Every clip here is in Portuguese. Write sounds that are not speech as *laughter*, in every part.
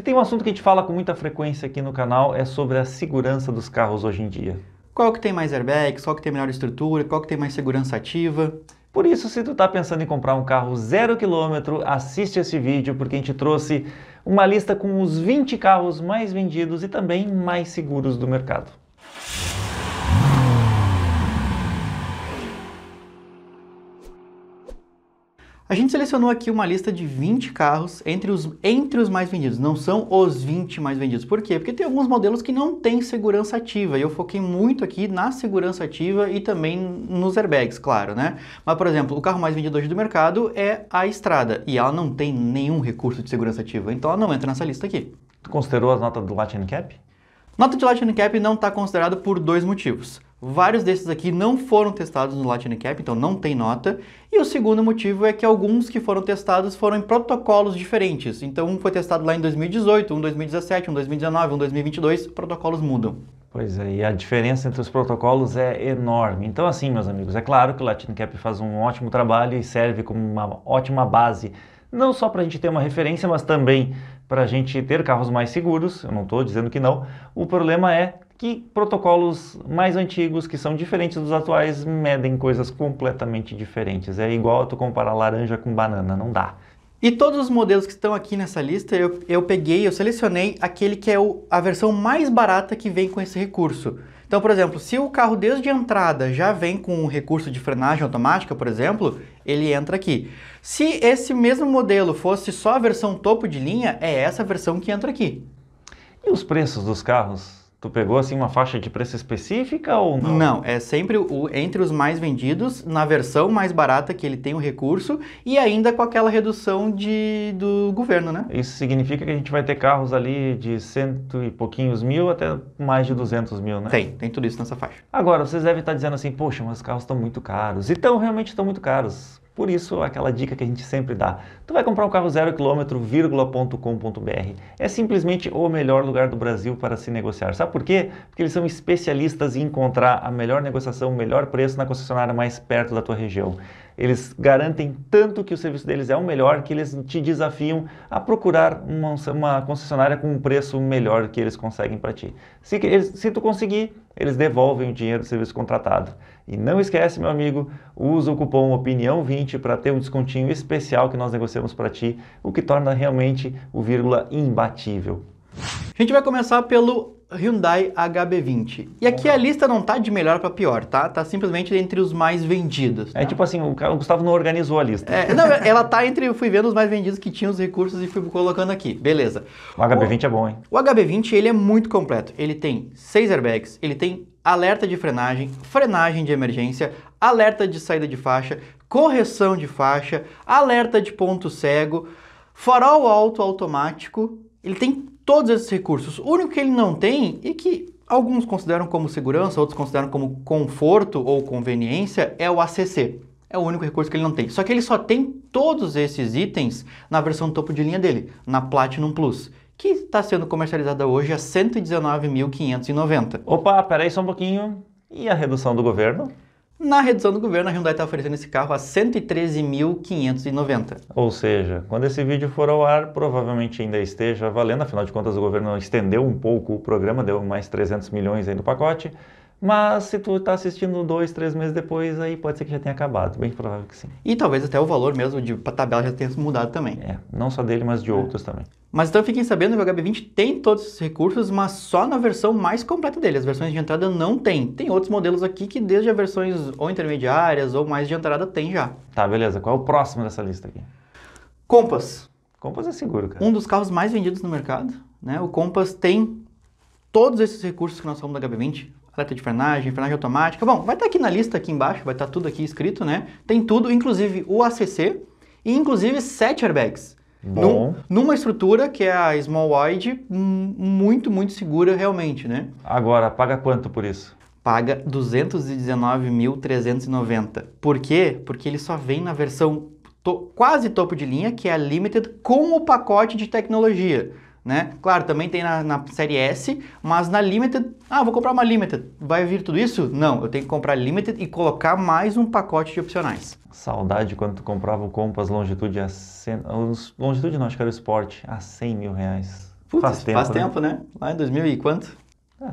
Se tem um assunto que a gente fala com muita frequência aqui no canal é sobre a segurança dos carros hoje em dia. Qual que tem mais airbags, qual que tem melhor estrutura, qual que tem mais segurança ativa. Por isso, se tu está pensando em comprar um carro zero quilômetro, assiste esse vídeo porque a gente trouxe uma lista com os 20 carros mais vendidos e também mais seguros do mercado. A gente selecionou aqui uma lista de 20 carros entre os, entre os mais vendidos, não são os 20 mais vendidos. Por quê? Porque tem alguns modelos que não têm segurança ativa e eu foquei muito aqui na segurança ativa e também nos airbags, claro, né? Mas, por exemplo, o carro mais vendido hoje do mercado é a Estrada e ela não tem nenhum recurso de segurança ativa, então ela não entra nessa lista aqui. Tu considerou as notas do Latin Cap? Nota de Lightning Cap não está considerada por dois motivos. Vários desses aqui não foram testados no Lightning Cap, então não tem nota. E o segundo motivo é que alguns que foram testados foram em protocolos diferentes. Então um foi testado lá em 2018, um 2017, um 2019, um 2022, protocolos mudam. Pois é, e a diferença entre os protocolos é enorme. Então, assim, meus amigos, é claro que o Lightning Cap faz um ótimo trabalho e serve como uma ótima base não só para a gente ter uma referência, mas também para a gente ter carros mais seguros, eu não estou dizendo que não, o problema é que protocolos mais antigos, que são diferentes dos atuais, medem coisas completamente diferentes. É igual tu comparar laranja com banana, não dá. E todos os modelos que estão aqui nessa lista, eu, eu peguei, eu selecionei aquele que é o, a versão mais barata que vem com esse recurso. Então, por exemplo, se o carro desde a entrada já vem com um recurso de frenagem automática, por exemplo, ele entra aqui. Se esse mesmo modelo fosse só a versão topo de linha, é essa versão que entra aqui. E os preços dos carros? Tu pegou assim uma faixa de preço específica ou não? Não, é sempre o, entre os mais vendidos, na versão mais barata que ele tem o recurso e ainda com aquela redução de, do governo, né? Isso significa que a gente vai ter carros ali de cento e pouquinhos mil até mais de duzentos mil, né? Tem, tem tudo isso nessa faixa. Agora, vocês devem estar dizendo assim, poxa, mas os carros estão muito caros. E realmente estão muito caros. Por isso, aquela dica que a gente sempre dá. Tu vai comprar um carro zero quilômetro, vírgula.com.br. É simplesmente o melhor lugar do Brasil para se negociar. Sabe por quê? Porque eles são especialistas em encontrar a melhor negociação, o melhor preço na concessionária mais perto da tua região. Eles garantem tanto que o serviço deles é o melhor que eles te desafiam a procurar uma, uma concessionária com um preço melhor que eles conseguem para ti. Se, eles, se tu conseguir, eles devolvem o dinheiro do serviço contratado. E não esquece, meu amigo, usa o cupom OPINIÃO20 para ter um descontinho especial que nós negociamos para ti, o que torna realmente o vírgula imbatível. A gente vai começar pelo Hyundai HB20. E aqui a lista não tá de melhor para pior, tá? Tá simplesmente entre os mais vendidos. É tá? É tipo assim, o, Gustavo não organizou a lista. É, não, *laughs* ela tá entre, eu fui vendo os mais vendidos que tinham os recursos e fui colocando aqui. Beleza. O HB20 o, é bom, hein? O HB20, ele é muito completo. Ele tem seis airbags, ele tem alerta de frenagem, frenagem de emergência, alerta de saída de faixa, correção de faixa, alerta de ponto cego, farol alto automático. Ele tem todos esses recursos. O único que ele não tem e que alguns consideram como segurança, outros consideram como conforto ou conveniência é o ACC. É o único recurso que ele não tem. Só que ele só tem todos esses itens na versão topo de linha dele, na Platinum Plus que está sendo comercializada hoje a 119.590. Opa, peraí só um pouquinho. E a redução do governo? Na redução do governo, a Hyundai está oferecendo esse carro a 113.590. Ou seja, quando esse vídeo for ao ar, provavelmente ainda esteja valendo, afinal de contas o governo estendeu um pouco o programa, deu mais 300 milhões aí no pacote. Mas se tu está assistindo dois, três meses depois, aí pode ser que já tenha acabado. Bem provável que sim. E talvez até o valor mesmo de tabela já tenha mudado também. É, não só dele, mas de é. outros também. Mas então fiquem sabendo que o HB20 tem todos esses recursos, mas só na versão mais completa dele. As versões de entrada não tem. Tem outros modelos aqui que desde as versões ou intermediárias ou mais de entrada tem já. Tá, beleza. Qual é o próximo dessa lista aqui? Compass. Compass é seguro, cara. Um dos carros mais vendidos no mercado. Né? O Compass tem todos esses recursos que nós falamos da HB20, bicicleta de frenagem, frenagem automática. Bom, vai estar tá aqui na lista aqui embaixo, vai estar tá tudo aqui escrito, né? Tem tudo, inclusive o ACC e inclusive sete airbags. Bom. numa estrutura que é a Small Wide, hum, muito, muito segura realmente, né? Agora, paga quanto por isso? Paga 219.390. Por quê? Porque ele só vem na versão to quase topo de linha, que é a Limited, com o pacote de tecnologia né? Claro, também tem na, na, série S, mas na Limited, ah, vou comprar uma Limited, vai vir tudo isso? Não, eu tenho que comprar Limited e colocar mais um pacote de opcionais. Saudade quando tu comprava o Compass Longitude a 100, Longitude não, acho que era o Sport, a 100 mil reais. Putz, faz tempo, faz né? tempo, né? Lá em 2000 e quanto? É,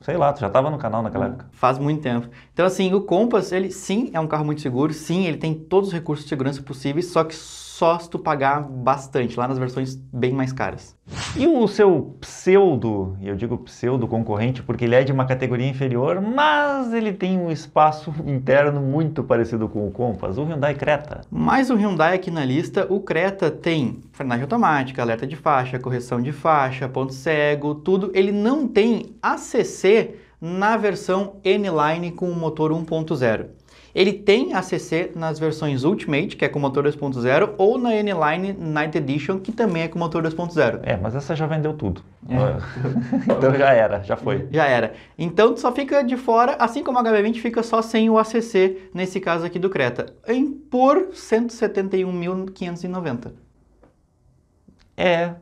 sei lá, tu já tava no canal naquela época. Faz muito tempo. Então assim, o Compass, ele sim, é um carro muito seguro, sim, ele tem todos os recursos de segurança possíveis, só que só se tu pagar bastante, lá nas versões bem mais caras. E o seu pseudo, e eu digo pseudo concorrente porque ele é de uma categoria inferior, mas ele tem um espaço interno muito parecido com o Compass, o Hyundai Creta. Mais o Hyundai aqui na lista, o Creta tem frenagem automática, alerta de faixa, correção de faixa, ponto cego, tudo. Ele não tem ACC na versão N-Line com o motor 1.0. Ele tem ACC nas versões Ultimate, que é com motor 2.0, ou na N-Line Night Edition, que também é com motor 2.0. É, mas essa já vendeu tudo. É. *laughs* então já era, já foi. Já era. Então tu só fica de fora, assim como a HB20 fica só sem o ACC, nesse caso aqui do Creta, em por 171.590. É,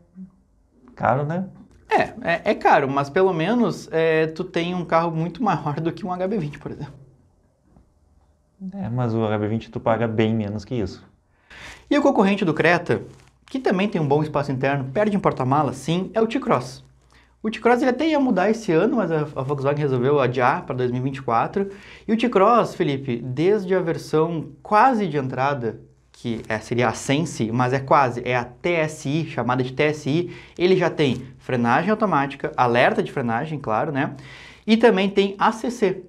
caro, né? É, é, é, caro, mas pelo menos é, tu tem um carro muito maior do que um HB20, por exemplo. É, mas o HB20 tu paga bem menos que isso. E o concorrente do Creta, que também tem um bom espaço interno, perde em porta-mala, sim, é o T-Cross. O T-Cross ele até ia mudar esse ano, mas a Volkswagen resolveu adiar para 2024. E o T-Cross, Felipe, desde a versão quase de entrada, que é, seria a Sense, mas é quase, é a TSI, chamada de TSI, ele já tem frenagem automática, alerta de frenagem, claro, né? E também tem ACC,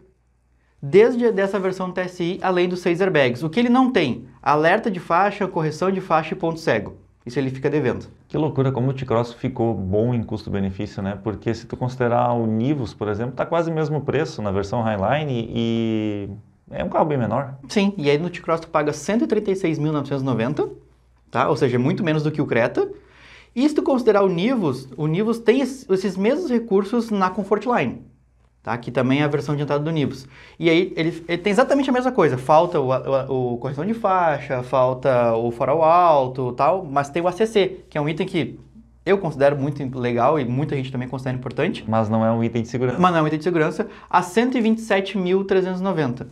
desde dessa versão TSI, além dos seis airbags. O que ele não tem? Alerta de faixa, correção de faixa e ponto cego. Isso ele fica devendo. Que loucura, como o T-Cross ficou bom em custo-benefício, né? Porque se tu considerar o Nivus, por exemplo, tá quase o mesmo preço na versão Highline e é um carro bem menor. Sim, e aí no T-Cross tu paga 136.990, tá? Ou seja, é muito menos do que o Creta. E se tu considerar o Nivus, o Nivus tem esses mesmos recursos na Comfortline tá? que também é a versão adiantada do Nibus. E aí ele, ele tem exatamente a mesma coisa, falta o, o, o correção de faixa, falta o farol alto tal, mas tem o ACC, que é um item que eu considero muito legal e muita gente também considera importante. Mas não é um item de segurança. Mas não é um item de segurança, a 127.390.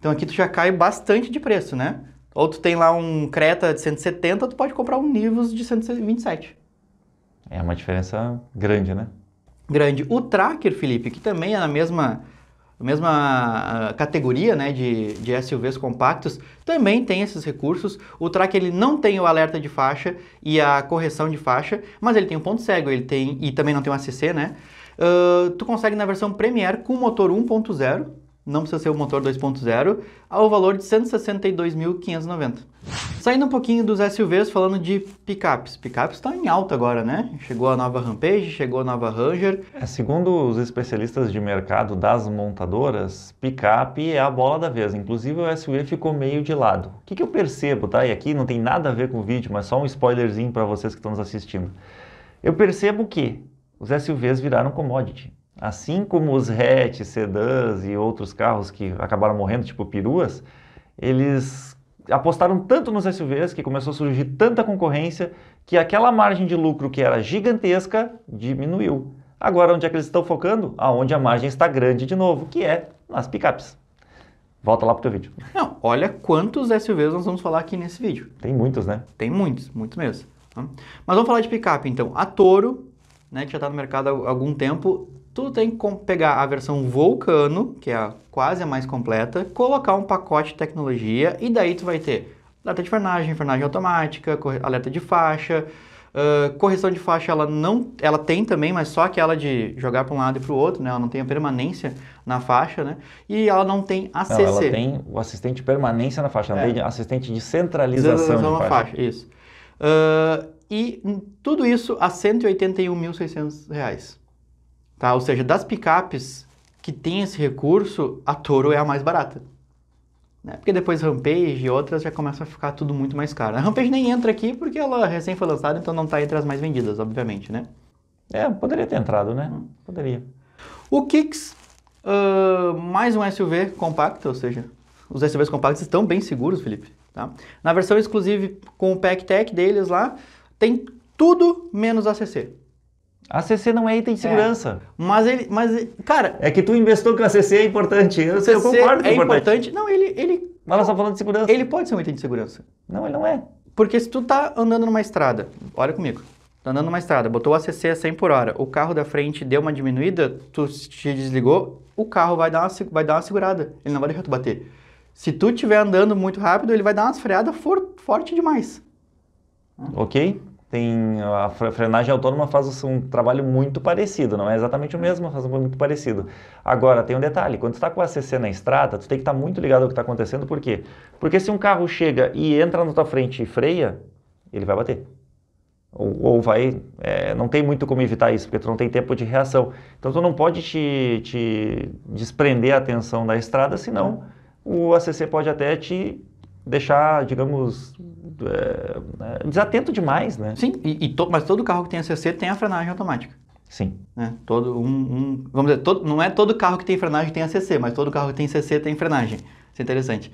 Então aqui tu já cai bastante de preço, né? Ou tu tem lá um Creta de 170, tu pode comprar um Nivus de 127. É uma diferença grande, né? grande. O Tracker, Felipe, que também é na mesma, mesma ah, categoria né, de, de SUVs compactos, também tem esses recursos. O Tracker ele não tem o alerta de faixa e a correção de faixa, mas ele tem um ponto cego, ele tem e também não tem o ACC, né? Uh, tu consegue na versão Premiere com motor 1.0, não precisa ser o motor 2.0, ao valor de 162.590. Saindo um pouquinho dos SUVs, falando de picapes. Picapes estão tá em alta agora, né? Chegou a nova Rampage, chegou a nova Ranger. É, segundo os especialistas de mercado das montadoras, picape é a bola da vez. Inclusive o SUV ficou meio de lado. O que, que eu percebo, tá? E aqui não tem nada a ver com o vídeo, mas só um spoilerzinho para vocês que estão nos assistindo. Eu percebo que os SUVs viraram commodity. Assim como os hatch, sedãs e outros carros que acabaram morrendo, tipo peruas, eles apostaram tanto nos SUVs que começou a surgir tanta concorrência que aquela margem de lucro que era gigantesca diminuiu. Agora onde é que eles estão focando? Aonde a margem está grande de novo, que é nas picapes. Volta lá pro teu vídeo. Não, olha quantos SUVs nós vamos falar aqui nesse vídeo. Tem muitos, né? Tem muitos, muitos mesmo. Mas vamos falar de picape então. A Toro, né, que já está no mercado há algum tempo, tu tem que pegar a versão Vulcano, que é a, quase a mais completa, colocar um pacote de tecnologia e daí tu vai ter data de frenagem, frenagem automática, alerta de faixa, uh, correção de faixa ela não, ela tem também, mas só aquela de jogar para um lado e para o outro, né? Ela não tem a permanência na faixa, né? E ela não tem ACC. Não, ela tem o assistente de permanência na faixa, ela é. tem assistente de centralização, centralização de faixa. na faixa. Isso. Uh, e tudo isso a R$ 181.600. Tá? Ou seja, das picapes que tem esse recurso, a Toro é a mais barata. Né? Porque depois Rampage e outras já começam a ficar tudo muito mais caro. A né? Rampage nem entra aqui porque ela recém foi lançada, então não está entre as mais vendidas, obviamente, né? É, poderia ter entrado, né? Hum. Poderia. O Kicks, uh, mais um SUV compacto, ou seja, os SUVs compactos estão bem seguros, Felipe. Tá? Na versão exclusiva com o Pack Tech deles lá, tem tudo menos ACC. ACC não é item de é. segurança. É. Mas ele, mas cara, é que tu investiu que o ACC é importante. Eu, eu concordo que é, é importante. importante. Não, ele, ele. Mas nós estamos falando de segurança. Ele pode ser um item de segurança. Não, ele não é. Porque se tu tá andando numa estrada, olha comigo. Tá andando numa estrada, botou o ACC a 100 por hora, o carro da frente deu uma diminuída, tu te desligou, o carro vai dar uma, vai dar uma segurada. Ele não vai deixar tu bater. Se tu estiver andando muito rápido, ele vai dar uma freada for, forte demais. Ok tem a frenagem autônoma faz um trabalho muito parecido, não é exatamente o mesmo, mas faz um muito parecido. Agora, tem um detalhe, quando está com a ACC na estrada, tu tem que estar tá muito ligado ao que está acontecendo, por quê? Porque se um carro chega e entra na tua frente e freia, ele vai bater. Ou, ou vai, é, não tem muito como evitar isso, porque tu não tem tempo de reação. Então tu não pode te, te desprender a atenção da estrada, senão o ACC pode até te deixar, digamos, é, desatento demais, né? Sim, e, e to, mas todo carro que tem a CC tem a frenagem automática. Sim. Né? Todo um, um, vamos dizer, todo, não é todo carro que tem frenagem tem a CC, mas todo carro que tem CC tem frenagem. Isso é interessante.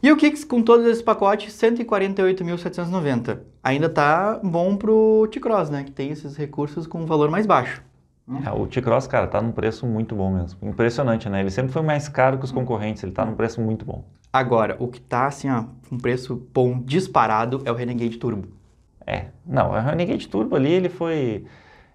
E o Kicks com todos esses pacotes, 148.790. Ainda tá bom pro T-Cross, né? Que tem esses recursos com um valor mais baixo. Né? É, o T-Cross, cara, tá num preço muito bom mesmo. Impressionante, né? Ele sempre foi mais caro que os hum. concorrentes, ele tá num preço muito bom. Agora, o que tá assim, ó, um preço bom disparado é o Renegade Turbo. É, não, o Renegade Turbo ali, ele foi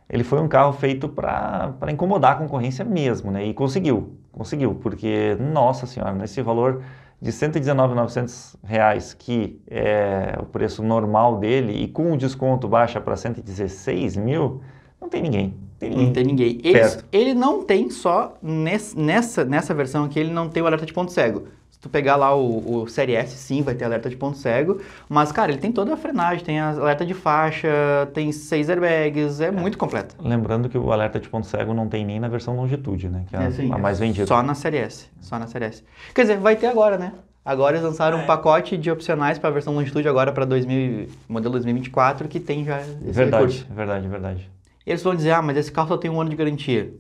ele foi um carro feito para incomodar a concorrência mesmo, né? E conseguiu, conseguiu, porque, nossa senhora, nesse valor de R$ 119.900, que é o preço normal dele, e com o desconto baixa para 116 mil, não tem ninguém. Tem ninguém não tem ninguém. Ele, ele não tem só nessa, nessa versão aqui, ele não tem o alerta de ponto cego tu pegar lá o, o Série S, sim, vai ter alerta de ponto cego, mas, cara, ele tem toda a frenagem, tem alerta de faixa, tem seis airbags, é, é. muito completo. Lembrando que o alerta de ponto cego não tem nem na versão longitude, né? Que é, é a, mais vendida. Só na Série S, só na Série S. Quer dizer, vai ter agora, né? Agora eles lançaram é. um pacote de opcionais para a versão longitude agora para modelo 2024 que tem já esse verdade, recurso. Verdade, verdade, verdade. Eles vão dizer, ah, mas esse carro só tem um ano de garantia.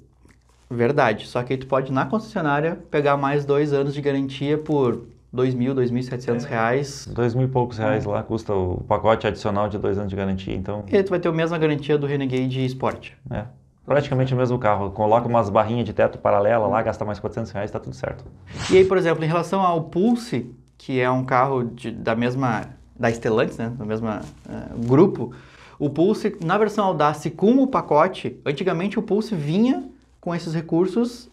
Verdade. Só que aí tu pode, na concessionária, pegar mais dois anos de garantia por dois mil, dois mil e setecentos é. reais. Dois mil e poucos reais é. lá custa o pacote adicional de dois anos de garantia, então... E aí tu vai ter a mesma garantia do Renegade Sport. É. Praticamente o mesmo carro. Coloca umas barrinhas de teto paralela lá, gasta mais 400 reais, tá tudo certo. E aí, por exemplo, em relação ao Pulse, que é um carro de, da mesma... da Stellantis, né? Do mesmo uh, eh, grupo. O Pulse, na versão Audace com o pacote, antigamente o Pulse vinha com esses recursos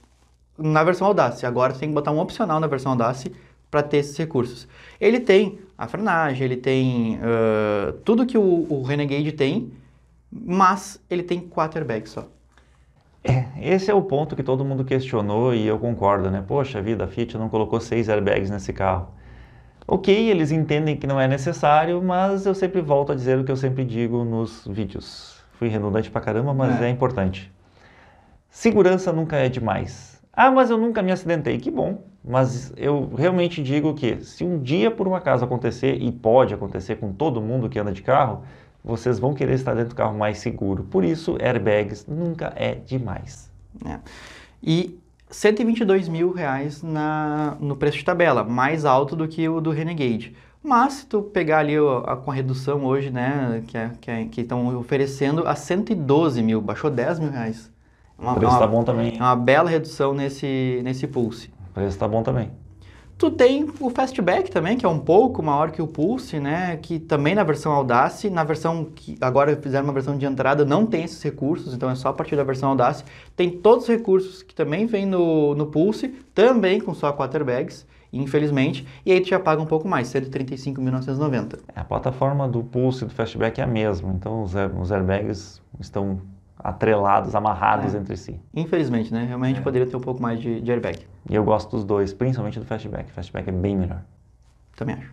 na versão Audacity. Agora você tem que botar um opcional na versão Audacity para ter esses recursos. Ele tem a frenagem, ele tem uh, tudo que o, o, Renegade tem, mas ele tem airbags só. É, esse é o ponto que todo mundo questionou e eu concordo, né? Poxa vida, a Fiat não colocou seis airbags nesse carro. Ok, eles entendem que não é necessário, mas eu sempre volto a dizer o que eu sempre digo nos vídeos. Fui redundante pra caramba, mas é, é importante. Segurança nunca é demais. Ah, mas eu nunca me acidentei. Que bom. Mas eu realmente digo que se um dia por um acaso acontecer, e pode acontecer com todo mundo que anda de carro, vocês vão querer estar dentro do carro mais seguro. Por isso, airbags nunca é demais. É. E 122 mil reais na, no preço de tabela, mais alto do que o do Renegade. Mas se tu pegar ali a, com a redução hoje, né, que é, que é, estão oferecendo a 112 mil, baixou 10 mil reais. É uma, o é preço está tá bom também. É uma bela redução nesse, nesse Pulse. O preço tá bom também. Tu tem o Fastback também, que é um pouco maior que o Pulse, né? Que também na versão Audace, na versão que agora fizeram uma versão de entrada, não tem esses recursos, então é só a partir da versão Audace. Tem todos os recursos que também vem no, no Pulse, também com só 4 bags, infelizmente. E aí tu já paga um pouco mais, 135.990. É, a plataforma do Pulse e do Fastback é a mesma, então os, os airbags estão atrelados, amarrados é. entre si. Infelizmente, né? Realmente é. poderia ter um pouco mais de, de airbag. E eu gosto dos dois, principalmente do fastback. O fastback é bem melhor. Também acho.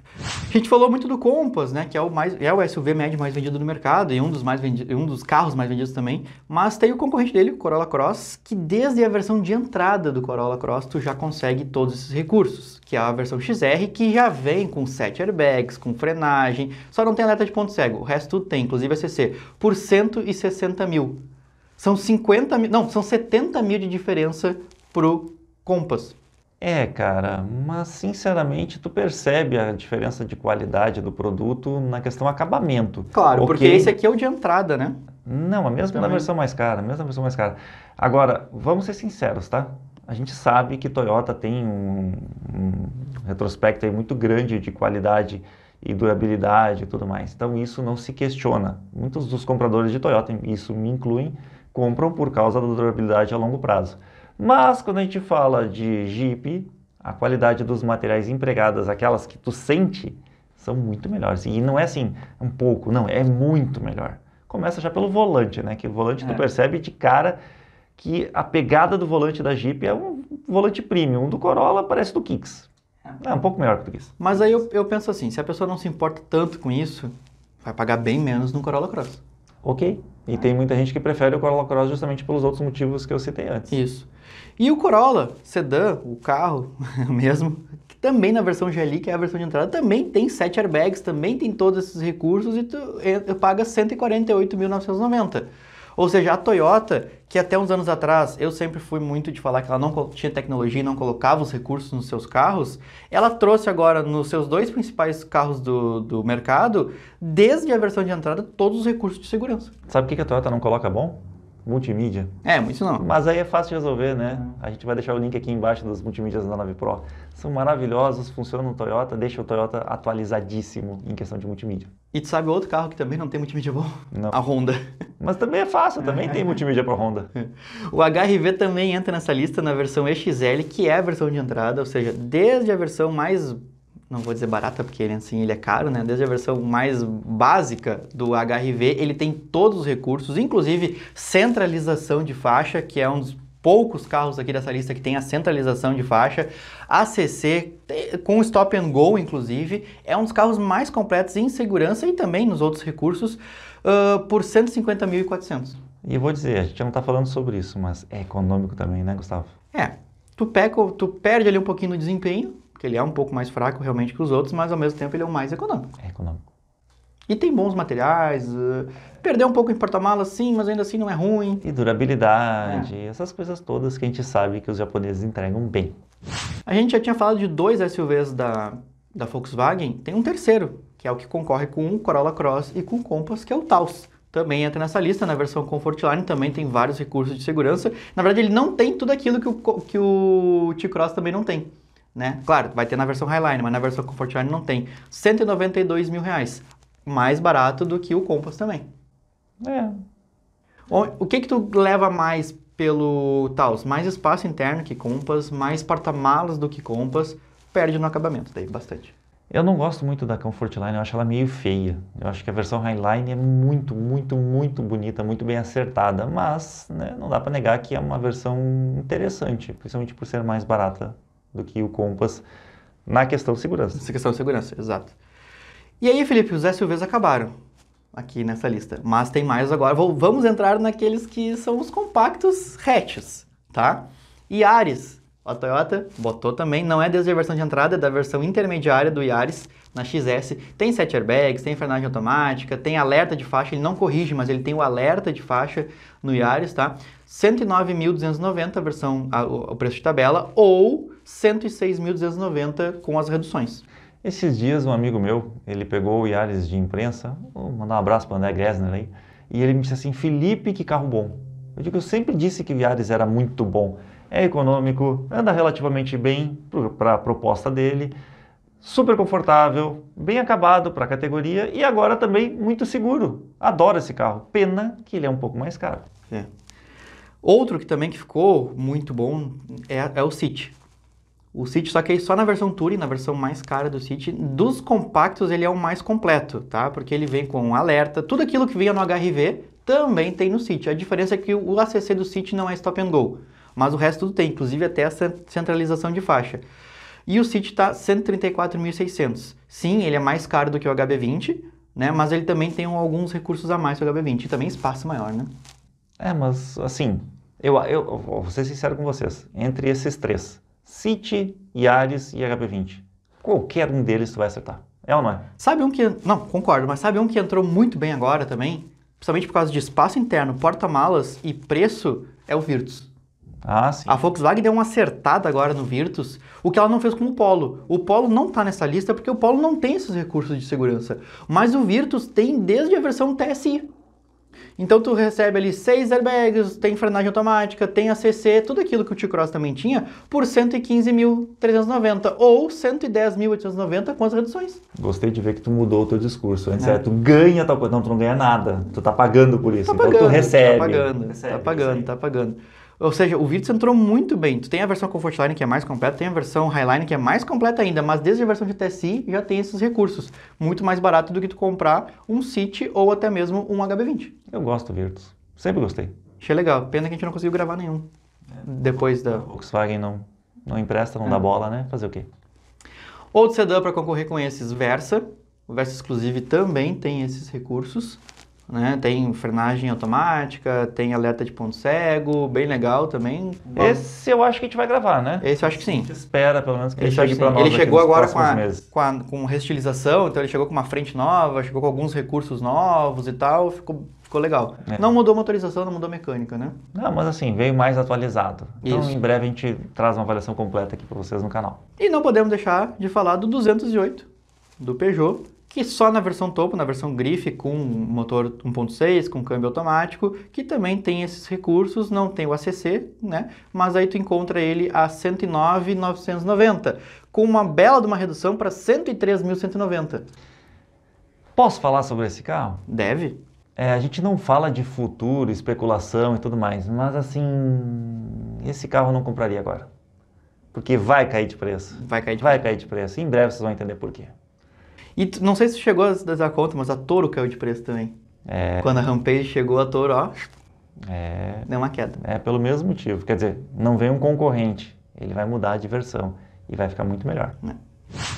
A gente falou muito do Compass, né? Que é o, mais, é o SUV médio mais vendido no mercado e um dos, mais vendi, um dos carros mais vendidos também. Mas tem o concorrente dele, o Corolla Cross, que desde a versão de entrada do Corolla Cross, tu já consegue todos esses recursos. Que é a versão XR, que já vem com 7 airbags, com frenagem, só não tem alerta de ponto cego. O resto tudo tem, inclusive a CC, por 160 mil. São 50 mil, não, são 70 mil de diferença pro Compass. É, cara, mas sinceramente tu percebe a diferença de qualidade do produto na questão acabamento. Claro, okay. porque esse aqui é o de entrada, né? Não, a mesma na da versão mais cara, a mesma versão mais cara. Agora, vamos ser sinceros, tá? A gente sabe que Toyota tem um, um retrospecto muito grande de qualidade e durabilidade e tudo mais. Então isso não se questiona. Muitos dos compradores de Toyota, isso me incluem, compram por causa da durabilidade a longo prazo. Mas quando a gente fala de Jeep, a qualidade dos materiais empregados, aquelas que tu sente, são muito melhores. E não é assim, um pouco, não, é muito melhor. Começa já pelo volante, né? Que o volante é. tu percebe de cara que a pegada do volante da Jeep é um volante premium. Um do Corolla parece do Kicks. É, é um pouco melhor que o Kicks. Mas aí eu, eu penso assim, se a pessoa não se importa tanto com isso, vai pagar bem menos no Corolla Cross. Ok. E tem muita gente que prefere o Corolla Cross justamente pelos outros motivos que eu citei antes. Isso. E o Corolla sedã, o carro *laughs* mesmo, que também na versão GLI, que é a versão de entrada, também tem 7 airbags, também tem todos esses recursos e tu paga 148.990. Ou seja, a Toyota, que até uns anos atrás eu sempre fui muito de falar que ela não tinha tecnologia e não colocava os recursos nos seus carros, ela trouxe agora nos seus dois principais carros do, do mercado, desde a versão de entrada, todos os recursos de segurança. Sabe o que a Toyota não coloca bom? multimídia. É, muito não. Mas aí é fácil de resolver, né? A gente vai deixar o link aqui embaixo dos multimídias da Nave Pro. São maravilhosos, funcionam no Toyota, deixa o Toyota atualizadíssimo em questão de multimídia. E tu sabe outro carro que também não tem multimídia bom? Não. A Honda. Mas também é fácil, também é. tem multimídia para Honda. O HRV também entra nessa lista na versão EXL, que é a versão de entrada, ou seja, desde a versão mais não vou dizer barata, porque ele assim ele é caro, né? Desde a versão mais básica do HRV, ele tem todos os recursos, inclusive centralização de faixa, que é um dos poucos carros aqui dessa lista que tem a centralização de faixa, ACC com stop and go inclusive, é um dos carros mais completos em segurança e também nos outros recursos uh, por 150.400. E vou dizer, a gente não está falando sobre isso, mas é econômico também, né, Gustavo? É, tu, peca, tu perde ali um pouquinho no desempenho, porque ele é um pouco mais fraco realmente que os outros, mas ao mesmo tempo ele é o mais econômico. É econômico. E tem bons materiais, eh, perdeu um pouco em porta-malas, sim, mas ainda assim não é ruim. E durabilidade, é. essas coisas todas que a gente sabe que os japoneses entregam bem. A gente já tinha falado de dois SUVs da, da Volkswagen, tem um terceiro, que é o que concorre com o Corolla Cross e com o Compass, que é o Taos também entra nessa lista, na versão Comfortline também tem vários recursos de segurança. Na verdade, ele não tem tudo aquilo que o, que o T-Cross também não tem né? Claro, vai ter na versão Highline, mas na versão Comfortline não tem. 192 mil reais. Mais barato do que o Compass também. É. O, o que que tu leva mais pelo Taos? Mais espaço interno que Compass, mais porta-malas do que Compass. Perde no acabamento daí, bastante. Eu não gosto muito da Comfortline, eu acho ela meio feia. Eu acho que a versão Highline é muito, muito, muito bonita, muito bem acertada, mas né, não dá para negar que é uma versão interessante, principalmente por ser mais barata do que o Compass na questão de segurança. Na questão de segurança, exato. E aí, Felipe, os SUVs acabaram aqui nessa lista, mas tem mais agora. Vou, vamos entrar naqueles que são os compactos hatches, tá? E Ares, a Toyota botou também, não é desde a versão de entrada, é da versão intermediária do Yaris, na XS. Tem sete airbags, tem frenagem automática, tem alerta de faixa, ele não corrige, mas ele tem o alerta de faixa no Yaris, tá? 109.290 a versão, a, o preço de tabela, ou 106.290 com as reduções. Esses dias um amigo meu, ele pegou o Yaris de imprensa, vou mandar um abraço para o André Gresner aí, e ele me disse assim, Felipe, que carro bom. Eu digo, eu sempre disse que o Yaris era muito bom é econômico, anda relativamente bem para a proposta dele, super confortável, bem acabado para a categoria e agora também muito seguro. Adoro esse carro. Pena que ele é um pouco mais caro. É. Outro que também que ficou muito bom é, é o City. O City, só que é só na versão Touring, na versão mais cara do City, dos compactos ele é o mais completo, tá? Porque ele vem com alerta, tudo aquilo que vinha no HRV também tem no City. A diferença é que o ACC do City não é stop and go. Mas o resto tudo tem, inclusive até essa centralização de faixa. E o City está 134.600. Sim, ele é mais caro do que o HB20, né? Mas ele também tem alguns recursos a mais que o HB20 e também espaço maior, né? É, mas assim, eu, eu, eu vou ser sincero com vocês. Entre esses três, City, Yaris e HB20, qualquer um deles tu vai acertar. É ou não é? Sabe um que. Não, concordo, mas sabe um que entrou muito bem agora também? Principalmente por causa de espaço interno, porta-malas e preço, é o Virtus. Ah, sim. A Volkswagen deu uma acertada agora no Virtus, o que ela não fez com o Polo. O Polo não está nessa lista porque o Polo não tem esses recursos de segurança. Mas o Virtus tem desde a versão TSI. Então tu recebe ali seis airbags, tem frenagem automática, tem ACC, tudo aquilo que o T-Cross também tinha, por 115.390 ou 110.890 com as reduções. Gostei de ver que tu mudou o teu discurso. Antes é. era tu ganha tal coisa, não, tu não ganha nada. Tu tá pagando por tá isso. Então, tá então pagando, tu tá recebe. Tá pagando, recebe, tá pagando, tá pagando. Ou seja, o Virtus entrou muito bem. Tu tem a versão Comfortline que é mais completa, tem a versão Highline que é mais completa ainda, mas desde a versão de TSI já tem esses recursos. Muito mais barato do que tu comprar um City ou até mesmo um HB20. Eu gosto do Virtus. Sempre gostei. Achei legal. Pena que a gente não conseguiu gravar nenhum. É. Depois da... Volkswagen não, não empresta, não é. dá bola, né? Fazer o quê? Outro sedã para concorrer com esses, Versa. O Versa Exclusive também tem esses recursos. Né? Tem frenagem automática, tem alerta de ponto cego, bem legal também. Esse eu acho que a gente vai gravar, né? Esse eu acho que sim. A gente espera, pelo menos, que ele chegue para nós. Ele chegou agora com, a, com, a, com restilização, então ele chegou com uma frente nova, chegou com alguns recursos novos e tal, ficou, ficou legal. É. Não mudou motorização, não mudou mecânica, né? Não, mas assim, veio mais atualizado. Então em breve a gente traz uma avaliação completa aqui para vocês no canal. E não podemos deixar de falar do 208 do Peugeot que só na versão topo, na versão grife, com motor 1.6, com câmbio automático, que também tem esses recursos, não tem o ACC, né? Mas aí tu encontra ele a 109,990, com uma bela de uma redução para 103.190. Posso falar sobre esse carro? Deve. É, a gente não fala de futuro, especulação e tudo mais, mas assim, esse carro eu não compraria agora. Porque vai cair de preço. Vai cair de preço. Vai cair de preço. Em breve vocês vão entender por quê. E não sei se chegou a dar conta, mas a Toro caiu de preço também. É... Quando a Rampage chegou, a Toro, ó, é... deu uma queda. É pelo mesmo motivo. Quer dizer, não vem um concorrente, ele vai mudar de versão e vai ficar muito melhor. É.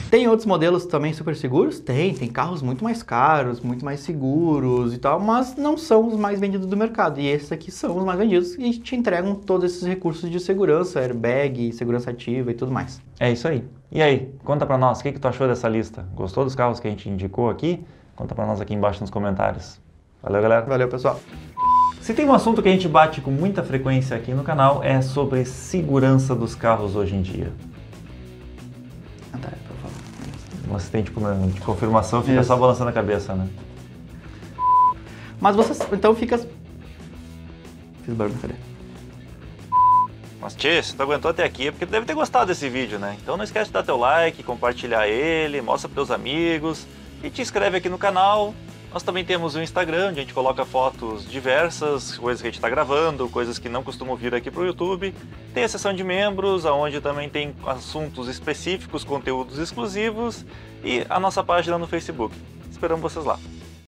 Tem outros modelos também super seguros? Tem, tem carros muito mais caros, muito mais seguros e tal, mas não são os mais vendidos do mercado. E esses aqui são os mais vendidos e te entregam todos esses recursos de segurança, airbag, segurança ativa e tudo mais. É isso aí. E aí, conta pra nós, o que, que tu achou dessa lista? Gostou dos carros que a gente indicou aqui? Conta pra nós aqui embaixo nos comentários. Valeu, galera. Valeu, pessoal. Se tem um assunto que a gente bate com muita frequência aqui no canal, é sobre segurança dos carros hoje em dia. Você ah, tem tá, é de confirmação, fica Isso. só balançando a cabeça, né? Mas você, então fica... Fiz barulho, cadê? Mas tchê, se tu aguentou até aqui é porque tu deve ter gostado desse vídeo, né? Então não esquece de dar teu like, compartilhar ele, mostra pros teus amigos e te inscreve aqui no canal. Nós também temos o Instagram, onde a gente coloca fotos diversas, coisas que a gente está gravando, coisas que não costumam vir aqui para o YouTube. Tem a seção de membros, onde também tem assuntos específicos, conteúdos exclusivos e a nossa página no Facebook. Esperamos vocês lá.